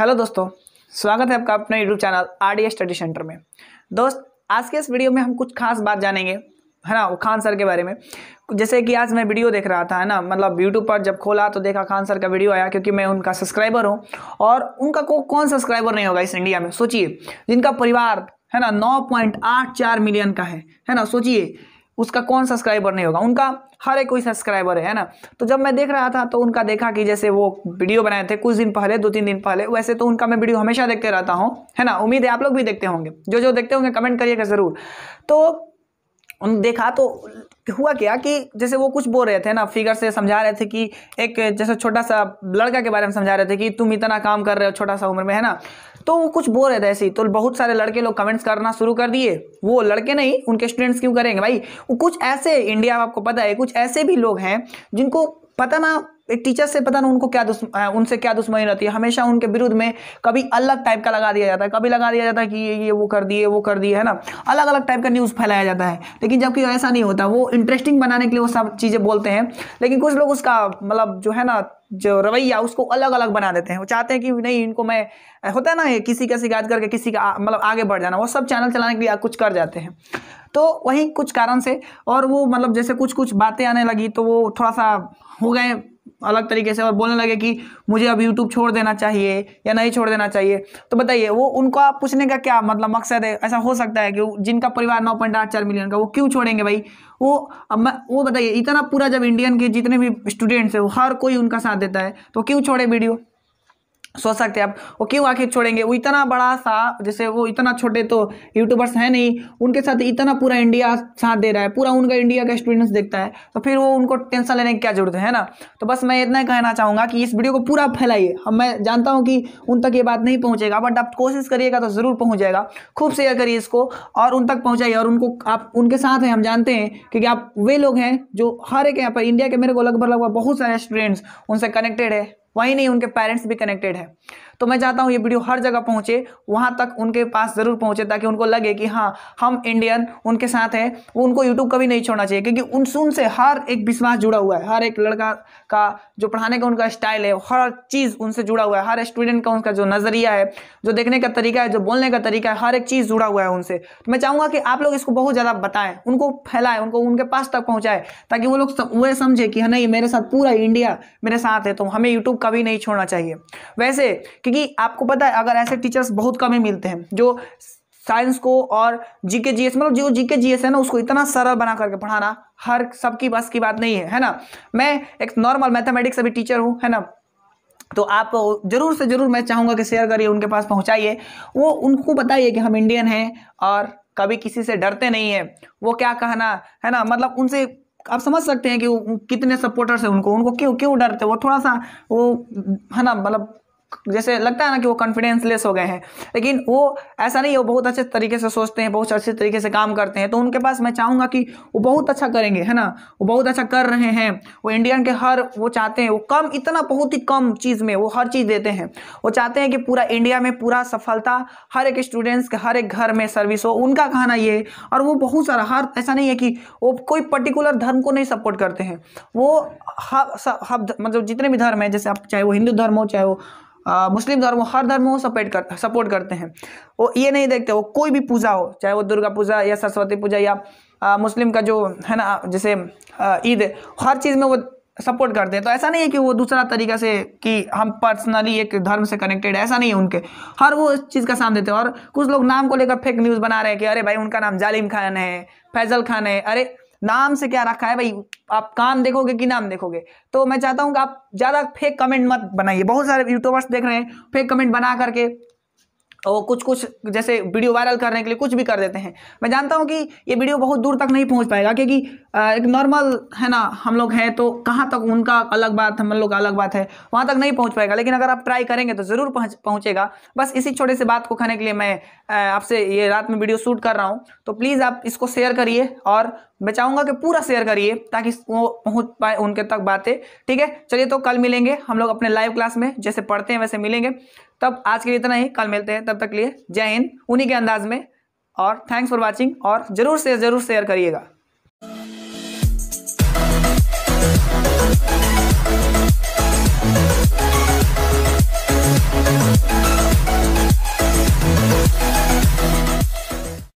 hello दोस्तों स्वागत है आपका अपने YouTube channel R D study centre में दोस्त आज के इस वीडियो में हम कुछ खास बात जानेंगे है ना खान सर के बारे में जैसे कि आज मैं वीडियो देख रहा था है ना मतलब यूट्यूब पर जब खोला तो देखा खान सर का वीडियो आया क्योंकि मैं उनका सब्सक्राइबर हूँ और उनका को कौन सब्सक्राइबर नहीं होगा इस इंडिया में सोचिए जिनका परिवार है ना नौ मिलियन का है है ना सोचिए उसका कौन सब्सक्राइबर नहीं होगा उनका हर एक कोई सब्सक्राइबर है ना तो जब मैं देख रहा था तो उनका देखा कि जैसे वो वीडियो बनाए थे कुछ दिन पहले दो तीन दिन पहले वैसे तो उनका मैं वीडियो हमेशा देखते रहता हूँ है ना उम्मीद है आप लोग भी देखते होंगे जो जो देखते होंगे कमेंट करिएगा ज़रूर तो उन देखा तो हुआ क्या कि जैसे वो कुछ बोल रहे थे ना फिगर से समझा रहे थे कि एक जैसे छोटा सा लड़का के बारे में समझा रहे थे कि तुम इतना काम कर रहे हो छोटा सा उम्र में है ना तो वो कुछ बोल रहे थे ऐसे ही तो बहुत सारे लड़के लोग कमेंट्स करना शुरू कर दिए वो लड़के नहीं उनके स्टूडेंट्स क्यों करेंगे भाई वो कुछ ऐसे इंडिया आपको पता है कुछ ऐसे भी लोग हैं जिनको पता ना एक टीचर से पता ना उनको क्या दुश्म उनसे क्या दुश्मनी रहती है हमेशा उनके विरुद्ध में कभी अलग टाइप का लगा दिया जाता है कभी लगा दिया जाता है कि ये ये वो कर दिए वो कर दिए है ना अलग अलग टाइप का न्यूज़ फैलाया जाता है लेकिन जबकि ऐसा नहीं होता वो इंटरेस्टिंग बनाने के लिए वो सब चीज़ें बोलते हैं लेकिन कुछ लोग उसका मतलब जो है ना जो रवैया उसको अलग अलग बना देते हैं वो चाहते हैं कि नहीं इनको मैं होता है ना किसी का शिकायत करके किसी का मतलब आगे बढ़ जाना वो सब चैनल चलाने के लिए कुछ कर जाते हैं तो वहीं कुछ कारण से और वो मतलब जैसे कुछ कुछ बातें आने लगी तो वो थोड़ा सा हो गए अलग तरीके से और बोलने लगे कि मुझे अब यूट्यूब छोड़ देना चाहिए या नहीं छोड़ देना चाहिए तो बताइए वो उनका पूछने का क्या मतलब मकसद है ऐसा हो सकता है कि जिनका परिवार नौ पॉइंट आठ चार मिलियन का वो क्यों छोड़ेंगे भाई वो अब वो बताइए इतना पूरा जब इंडियन के जितने भी स्टूडेंट्स हैं हर कोई उनका साथ देता है तो क्यों छोड़े वीडियो सोच सकते हैं आप वो क्यों आखिर छोड़ेंगे वो इतना बड़ा सा जैसे वो इतना छोटे तो यूट्यूबर्स हैं नहीं उनके साथ इतना पूरा इंडिया साथ दे रहा है पूरा उनका इंडिया का स्टूडेंट्स देखता है तो फिर वो उनको टेंशन लेने की क्या जरूरत है ना तो बस मैं इतना कहना चाहूँगा कि इस वीडियो को पूरा फैलाइए हम मैं जानता हूँ कि उन तक ये बात नहीं पहुँचेगा बट आप कोशिश करिएगा तो ज़रूर पहुँच जाएगा खूब शेयर करिए इसको और उन तक पहुँचाइए और उनको आप उनके साथ हैं हम जानते हैं क्योंकि आप वे लोग हैं जो हर एक यहाँ पर इंडिया के मेरे को लगभग लगभग बहुत सारे स्टूडेंट्स उनसे कनेक्टेड है वहीं नहीं उनके पेरेंट्स भी कनेक्टेड है तो मैं चाहता हूँ ये वीडियो हर जगह पहुँचे वहाँ तक उनके पास ज़रूर पहुँचे ताकि उनको लगे कि हाँ हम इंडियन उनके साथ हैं वो उनको यूट्यूब कभी नहीं छोड़ना चाहिए क्योंकि उन सुन से हर एक विश्वास जुड़ा हुआ है हर एक लड़का का जो पढ़ाने का उनका स्टाइल है हर चीज़ उनसे जुड़ा हुआ है हर स्टूडेंट का उनका जो नज़रिया है जो देखने का तरीका है जो बोलने का तरीका है हर एक चीज़ जुड़ा हुआ है उनसे तो मैं चाहूँगा कि आप लोग इसको बहुत ज़्यादा बताएं उनको फैलाएं उनको उनके पास तक पहुँचाएं ताकि वो लोग वह समझे कि हाँ, नहीं मेरे साथ पूरा इंडिया मेरे साथ है तो हमें यूट्यूब कभी नहीं छोड़ना चाहिए वैसे क्योंकि आपको पता है अगर ऐसे टीचर्स बहुत कम ही मिलते हैं जो साइंस को और जीके जीएस मतलब जो जीके जीएस है ना उसको इतना सरल बना करके पढ़ाना हर सबकी बस की बात नहीं है है ना मैं एक नॉर्मल मैथमेटिक्स अभी टीचर हूँ है ना तो आप ज़रूर से ज़रूर मैं चाहूँगा कि शेयर करिए उनके पास पहुँचाइए वो उनको बताइए कि हम इंडियन हैं और कभी किसी से डरते नहीं हैं वो क्या कहना है ना मतलब उनसे आप समझ सकते हैं कि कितने सपोर्टर्स हैं उनको उनको क्यों क्यों डरते वो थोड़ा सा वो है ना मतलब जैसे लगता है ना कि वो कॉन्फिडेंस लेस हो गए हैं लेकिन वो ऐसा नहीं है वो बहुत अच्छे तरीके से सोचते हैं बहुत अच्छे तरीके से काम करते हैं तो उनके पास मैं चाहूँगा कि वो बहुत अच्छा करेंगे है ना वो बहुत अच्छा कर रहे हैं वो इंडियन के हर वो चाहते हैं वो कम इतना बहुत ही कम चीज़ में वो हर चीज़ देते हैं वो चाहते हैं कि पूरा इंडिया में पूरा सफलता हर एक स्टूडेंट्स के हर एक घर में सर्विस हो उनका कहना ये और वो बहुत सारा हर ऐसा नहीं है कि वो कोई पर्टिकुलर धर्म को नहीं सपोर्ट करते हैं वो हर मतलब जितने भी धर्म हैं जैसे आप चाहे वो हिंदू धर्म हो चाहे वो मुस्लिम धर्म हर धर्म को सपोर्ट कर सपोर्ट करते हैं वो ये नहीं देखते वो कोई भी पूजा हो चाहे वो दुर्गा पूजा या सरस्वती पूजा या आ, मुस्लिम का जो है ना जैसे ईद हर चीज़ में वो सपोर्ट करते हैं तो ऐसा नहीं है कि वो दूसरा तरीका से कि हम पर्सनली एक धर्म से कनेक्टेड है ऐसा नहीं है उनके हर वो चीज़ का साम देते हैं और कुछ लोग नाम को लेकर फेक न्यूज़ बना रहे हैं कि अरे भाई उनका नाम जालिम खान है फैजल खान है अरे नाम से क्या रखा है भाई आप काम देखोगे कि नाम देखोगे तो मैं चाहता हूँ कि आप ज़्यादा फेक कमेंट मत बनाइए बहुत सारे यूट्यूबर्स देख रहे हैं फेक कमेंट बना करके और कुछ कुछ जैसे वीडियो वायरल करने के लिए कुछ भी कर देते हैं मैं जानता हूँ कि ये वीडियो बहुत दूर तक नहीं पहुँच पाएगा क्योंकि एक नॉर्मल है ना हम लोग हैं तो कहाँ तक उनका अलग बात हम लोग का अलग बात है वहाँ तक नहीं पहुँच पाएगा लेकिन अगर आप ट्राई करेंगे तो ज़रूर पहुँच पहुँचेगा बस इसी छोटे से बात को खाने के लिए मैं आपसे ये रात में वीडियो शूट कर रहा हूँ तो प्लीज़ आप इसको शेयर करिए और मैं चाहूँगा कि पूरा शेयर करिए ताकि वो पहुँच पाए उनके तक बातें ठीक है चलिए तो कल मिलेंगे हम लोग अपने लाइव क्लास में जैसे पढ़ते हैं वैसे मिलेंगे तब आज के लिए इतना ही कल मिलते हैं तब तक लिए जय हिंद उन्हीं के अंदाज में और थैंक्स फॉर वॉचिंग और ज़रूर से ज़रूर शेयर करिएगा